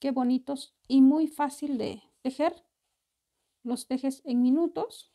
Qué bonitos y muy fácil de tejer. Los tejes en minutos.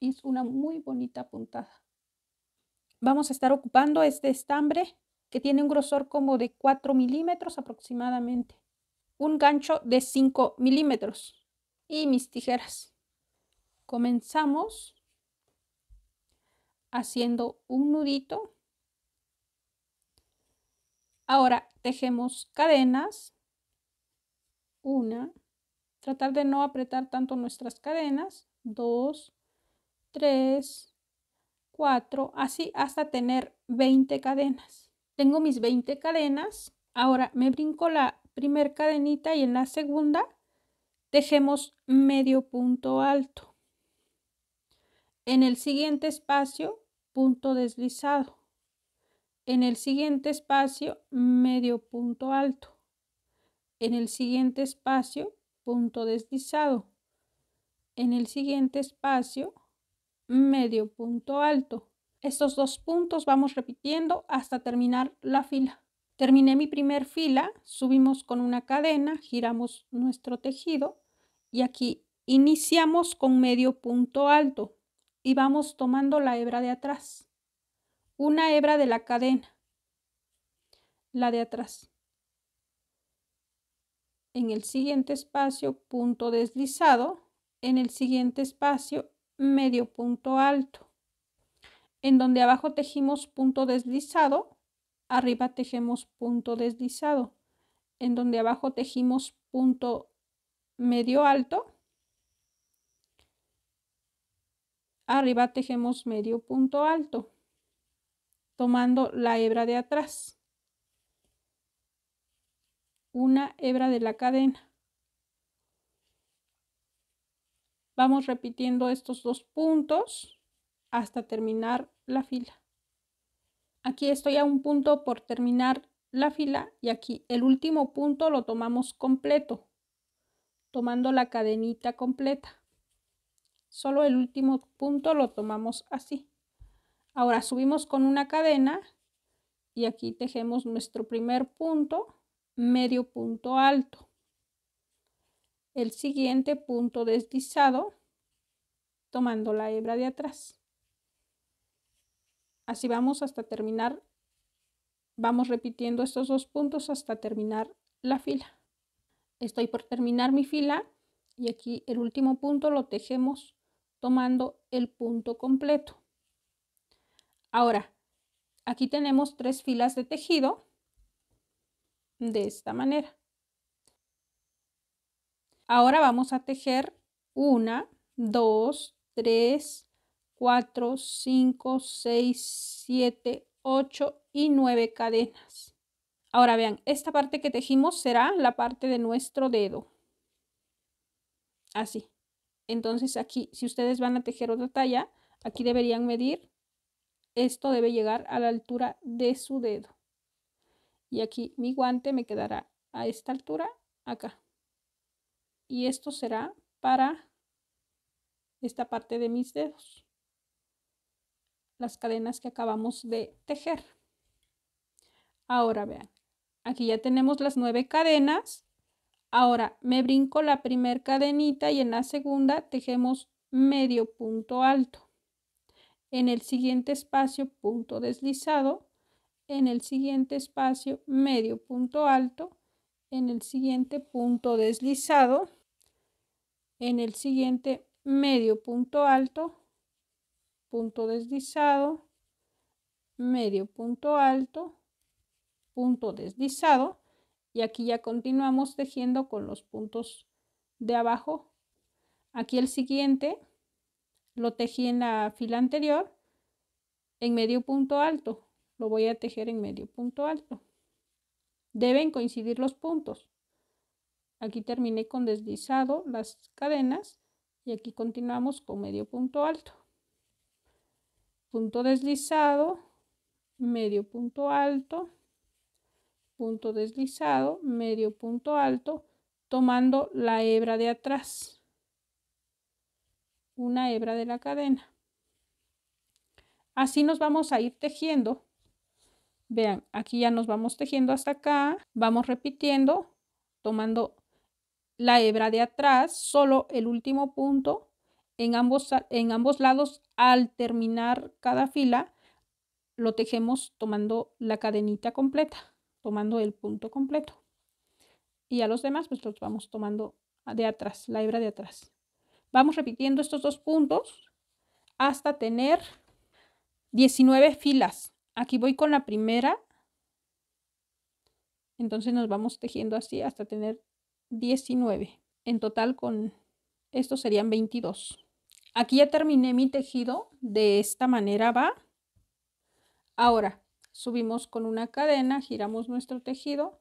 Es una muy bonita puntada. Vamos a estar ocupando este estambre que tiene un grosor como de 4 milímetros aproximadamente. Un gancho de 5 milímetros. Y mis tijeras. Comenzamos haciendo un nudito. Ahora tejemos cadenas una, tratar de no apretar tanto nuestras cadenas. Dos, tres, cuatro, así hasta tener 20 cadenas. Tengo mis 20 cadenas. Ahora me brinco la primer cadenita y en la segunda dejemos medio punto alto. En el siguiente espacio, punto deslizado. En el siguiente espacio, medio punto alto. En el siguiente espacio, punto deslizado. En el siguiente espacio, medio punto alto. Estos dos puntos vamos repitiendo hasta terminar la fila. Terminé mi primer fila, subimos con una cadena, giramos nuestro tejido y aquí iniciamos con medio punto alto y vamos tomando la hebra de atrás. Una hebra de la cadena, la de atrás en el siguiente espacio punto deslizado, en el siguiente espacio medio punto alto. En donde abajo tejimos punto deslizado, arriba tejemos punto deslizado. En donde abajo tejimos punto medio alto, arriba tejemos medio punto alto, tomando la hebra de atrás una hebra de la cadena. Vamos repitiendo estos dos puntos hasta terminar la fila. Aquí estoy a un punto por terminar la fila y aquí el último punto lo tomamos completo, tomando la cadenita completa. Solo el último punto lo tomamos así. Ahora subimos con una cadena y aquí tejemos nuestro primer punto medio punto alto. El siguiente punto deslizado tomando la hebra de atrás. Así vamos hasta terminar. Vamos repitiendo estos dos puntos hasta terminar la fila. Estoy por terminar mi fila y aquí el último punto lo tejemos tomando el punto completo. Ahora, aquí tenemos tres filas de tejido de esta manera. Ahora vamos a tejer 1, 2, 3, 4, 5, 6, 7, 8 y 9 cadenas. Ahora vean, esta parte que tejimos será la parte de nuestro dedo. Así. Entonces aquí, si ustedes van a tejer otra talla, aquí deberían medir. Esto debe llegar a la altura de su dedo y aquí mi guante me quedará a esta altura acá y esto será para esta parte de mis dedos las cadenas que acabamos de tejer ahora vean aquí ya tenemos las nueve cadenas ahora me brinco la primer cadenita y en la segunda tejemos medio punto alto en el siguiente espacio punto deslizado en el siguiente espacio medio punto alto, en el siguiente punto deslizado, en el siguiente medio punto alto, punto deslizado, medio punto alto, punto deslizado y aquí ya continuamos tejiendo con los puntos de abajo. Aquí el siguiente lo tejí en la fila anterior en medio punto alto, lo voy a tejer en medio punto alto. Deben coincidir los puntos. Aquí terminé con deslizado las cadenas y aquí continuamos con medio punto alto. Punto deslizado, medio punto alto, punto deslizado, medio punto alto, tomando la hebra de atrás. Una hebra de la cadena. Así nos vamos a ir tejiendo Vean, aquí ya nos vamos tejiendo hasta acá, vamos repitiendo, tomando la hebra de atrás, solo el último punto en ambos, en ambos lados al terminar cada fila lo tejemos tomando la cadenita completa, tomando el punto completo. Y a los demás pues los vamos tomando de atrás, la hebra de atrás. Vamos repitiendo estos dos puntos hasta tener 19 filas. Aquí voy con la primera. Entonces nos vamos tejiendo así hasta tener 19. En total con esto, serían 22. Aquí ya terminé mi tejido. De esta manera va. Ahora subimos con una cadena, giramos nuestro tejido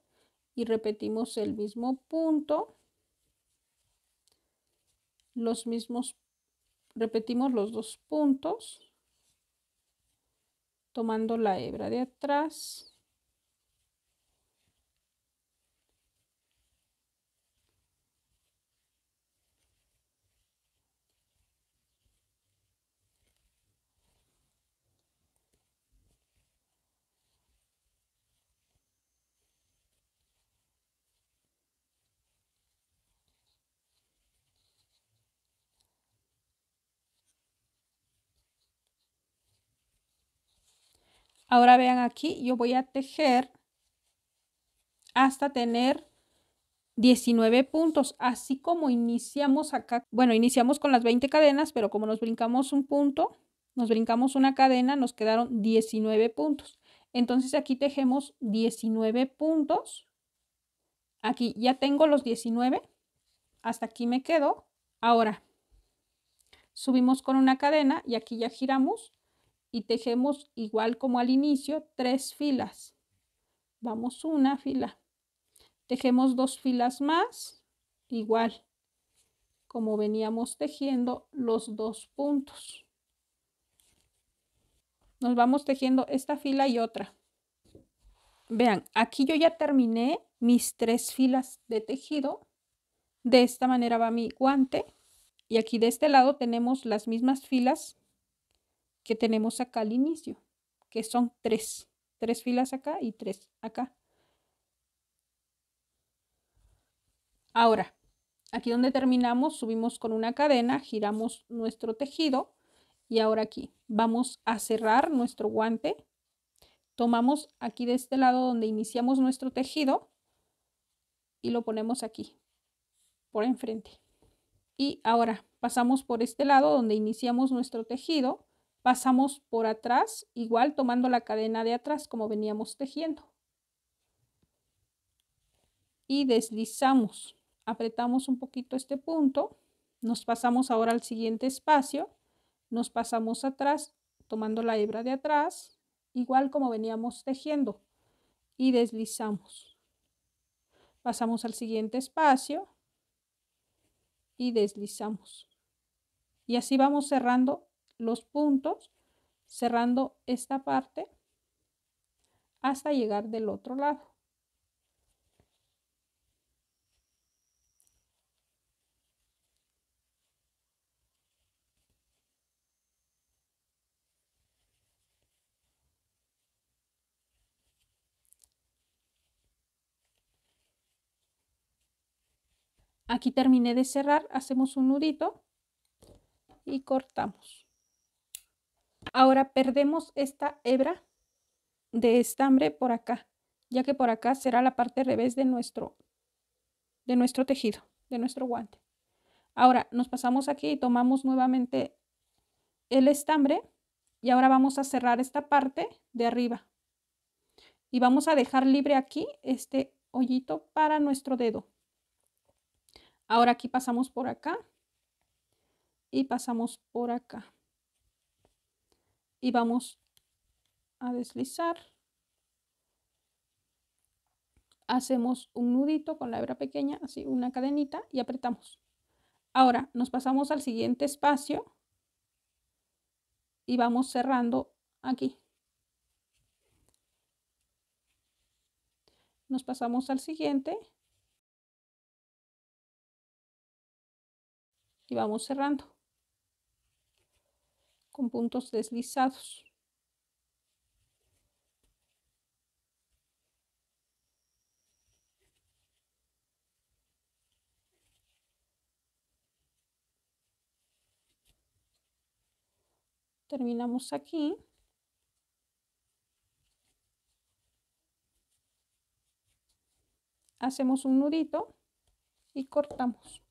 y repetimos el mismo punto. Los mismos, repetimos los dos puntos tomando la hebra de atrás Ahora vean aquí, yo voy a tejer hasta tener 19 puntos, así como iniciamos acá. Bueno, iniciamos con las 20 cadenas, pero como nos brincamos un punto, nos brincamos una cadena, nos quedaron 19 puntos. Entonces aquí tejemos 19 puntos. Aquí ya tengo los 19. Hasta aquí me quedo. Ahora subimos con una cadena y aquí ya giramos y tejemos igual como al inicio tres filas. Vamos una fila. Tejemos dos filas más, igual como veníamos tejiendo los dos puntos. Nos vamos tejiendo esta fila y otra. Vean, aquí yo ya terminé mis tres filas de tejido. De esta manera va mi guante. Y aquí de este lado tenemos las mismas filas que tenemos acá al inicio, que son tres, tres filas acá y tres acá. Ahora, aquí donde terminamos, subimos con una cadena, giramos nuestro tejido y ahora aquí vamos a cerrar nuestro guante. Tomamos aquí de este lado donde iniciamos nuestro tejido y lo ponemos aquí, por enfrente. Y ahora pasamos por este lado donde iniciamos nuestro tejido pasamos por atrás, igual tomando la cadena de atrás como veníamos tejiendo. Y deslizamos, apretamos un poquito este punto, nos pasamos ahora al siguiente espacio, nos pasamos atrás tomando la hebra de atrás, igual como veníamos tejiendo, y deslizamos. Pasamos al siguiente espacio y deslizamos. Y así vamos cerrando los puntos cerrando esta parte hasta llegar del otro lado. Aquí terminé de cerrar, hacemos un nudito y cortamos. Ahora perdemos esta hebra de estambre por acá, ya que por acá será la parte revés de nuestro, de nuestro tejido, de nuestro guante. Ahora nos pasamos aquí y tomamos nuevamente el estambre y ahora vamos a cerrar esta parte de arriba. Y vamos a dejar libre aquí este hoyito para nuestro dedo. Ahora aquí pasamos por acá y pasamos por acá y vamos a deslizar. Hacemos un nudito con la hebra pequeña, así una cadenita y apretamos. Ahora nos pasamos al siguiente espacio y vamos cerrando aquí. Nos pasamos al siguiente y vamos cerrando con puntos deslizados. Terminamos aquí. Hacemos un nudito y cortamos.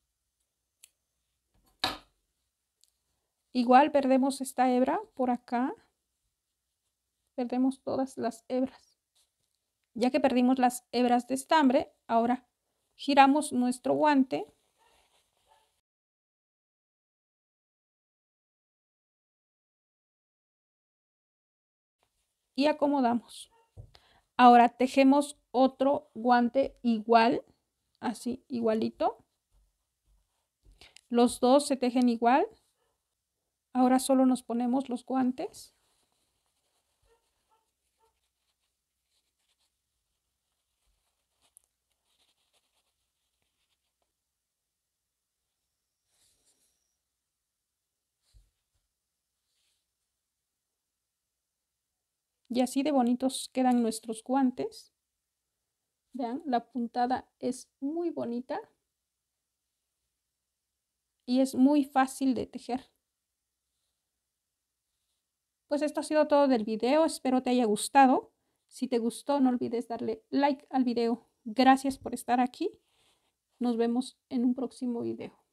Igual perdemos esta hebra por acá. Perdemos todas las hebras. Ya que perdimos las hebras de estambre, ahora giramos nuestro guante. Y acomodamos. Ahora tejemos otro guante igual, así, igualito. Los dos se tejen igual. Ahora solo nos ponemos los guantes. Y así de bonitos quedan nuestros guantes. Vean, la puntada es muy bonita y es muy fácil de tejer. Pues esto ha sido todo del video, espero te haya gustado. Si te gustó, no olvides darle like al video. Gracias por estar aquí. Nos vemos en un próximo video.